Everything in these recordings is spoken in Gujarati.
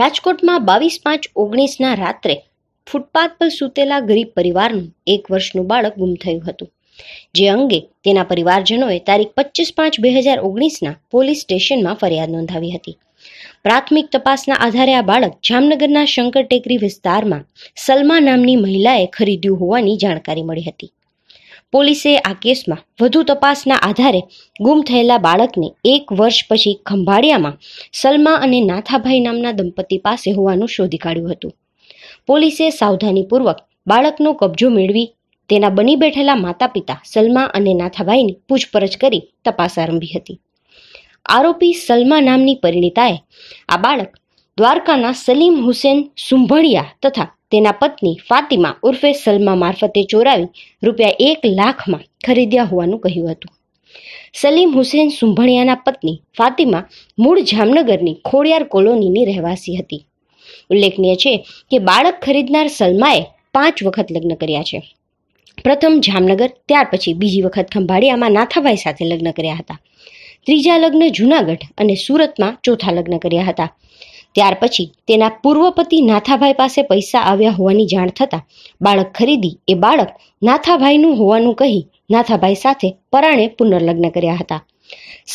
રાજકોટમાં બાવીસ પાંચ ઓગણીસના રાત્રે ફૂટપાથ પર સૂતેલા ગરીબ પરિવારનું એક વર્ષનું બાળક ગુમ થયું હતું જે અંગે તેના પરિવારજનોએ તારીખ પચીસ પાંચ બે હજાર ઓગણીસના પોલીસ સ્ટેશનમાં ફરિયાદ નોંધાવી હતી પ્રાથમિક તપાસના આધારે આ બાળક જામનગરના શંકર ટેકરી વિસ્તારમાં સલમા નામની મહિલાએ ખરીદ્યું હોવાની જાણકારી મળી હતી પોલીસે આ કેસમાં વધુ તપાસના આધારે ગુમ થયેલા બાળકને એક વર્ષ પછી ખંભાળિયામાં સલમા અને નાથાભાઈ નામના દંપતી પાસે હોવાનું શોધી કાઢ્યું હતું પોલીસે સાવધાનીપૂર્વક બાળકનો કબજો મેળવી તેના બની બેઠેલા માતા પિતા સલમા અને નાથાભાઈની પૂછપરછ કરી તપાસ આરંભી હતી આરોપી સલમા નામની પરિણીતાએ આ બાળક દ્વારકાના સલીમ હુસેન સુંભણિયા તથા તેના પત્ની ફાતિમા ઉર્ફે સલમા મારફતે ચોરાવી રૂપિયા એક લાખમાં ખરીદ્યા હોવાનું કહ્યું હતું સલીમ હુસેન સુંભણિયાના પત્ની ફાતિમા મૂળ જામનગરની ખોડિયાર કોલોનીની રહેવાસી હતી ઉલ્લેખનીય છે કે બાળક ખરીદનાર સલમાએ પાંચ વખત લગ્ન કર્યા છે પ્રથમ જામનગર ત્યાર પછી બીજી વખત ખંભાળિયામાં નાથાભાઈ સાથે લગ્ન કર્યા હતા ત્રીજા લગ્ન જુનાગઢ અને સુરતમાં ચોથા લગ્ન કર્યા હતા ત્યાર પછી તેના પૂર્વપતિ નાથાભાઈ પાસે પૈસા આવ્યા હોવાની જાણ થતાં બાળક ખરીદી એ બાળક નાથાભાઈનું હોવાનું કહી નાથાભાઈ સાથે પરાણે પુનર્લગ્ન કર્યા હતા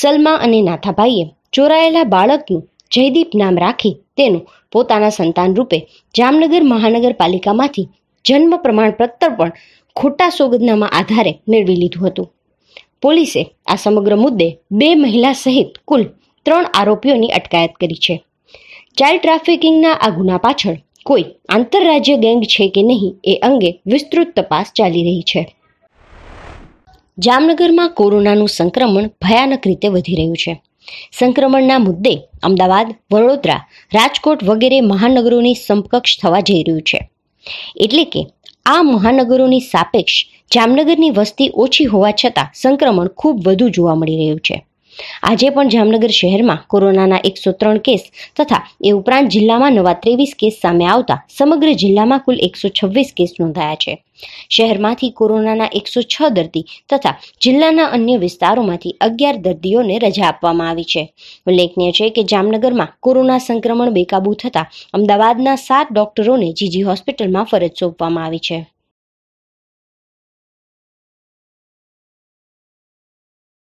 સલમા અને નાથાભાઈએ ચોરાયેલા બાળકનું જયદીપ નામ રાખી તેનું પોતાના સંતાન રૂપે જામનગર મહાનગરપાલિકામાંથી જન્મ પ્રમાણપત્ર પણ ખોટા સોગદનામાં આધારે મેળવી લીધું હતું પોલીસે આ સમગ્ર મુદ્દે બે મહિલા સહિત કુલ ત્રણ આરોપીઓની અટકાયત કરી છે ચાઇલ્ડ ટ્રાફિકિંગના આ ગુના પાછળ કોઈ આંતરરાજ્ય ગેંગ છે કે નહીં એ અંગે વિસ્તૃત તપાસ ચાલી રહી છે જામનગરમાં કોરોનાનું સંક્રમણ ભયાનક રીતે વધી રહ્યું છે સંક્રમણના મુદ્દે અમદાવાદ વડોદરા રાજકોટ વગેરે મહાનગરોની સમકક્ષ થવા જઈ રહ્યું છે એટલે કે આ મહાનગરોની સાપેક્ષ જામનગરની વસ્તી ઓછી હોવા છતાં સંક્રમણ ખૂબ વધુ જોવા મળી રહ્યું છે આજે પણ જામનગર શહેરમાં કોરોનાના એકસો ત્રણ કેસ તથા એ ઉપરાંત જિલ્લામાં નવા ત્રેવીસ કેસ સામે આવતા સમગ્ર જિલ્લામાં કુલ એકસો છવ્વીસ કેસ નોંધાયા છે શહેરમાંથી કોરોનાના એકસો છ દર્દી તથા જિલ્લાના અન્ય વિસ્તારોમાંથી અગિયાર દર્દીઓને રજા આપવામાં આવી છે ઉલ્લેખનીય છે કે જામનગરમાં કોરોના સંક્રમણ બેકાબુ થતાં અમદાવાદના સાત ડોક્ટરોને જીજી હોસ્પિટલમાં ફરજ સોંપવામાં આવી છે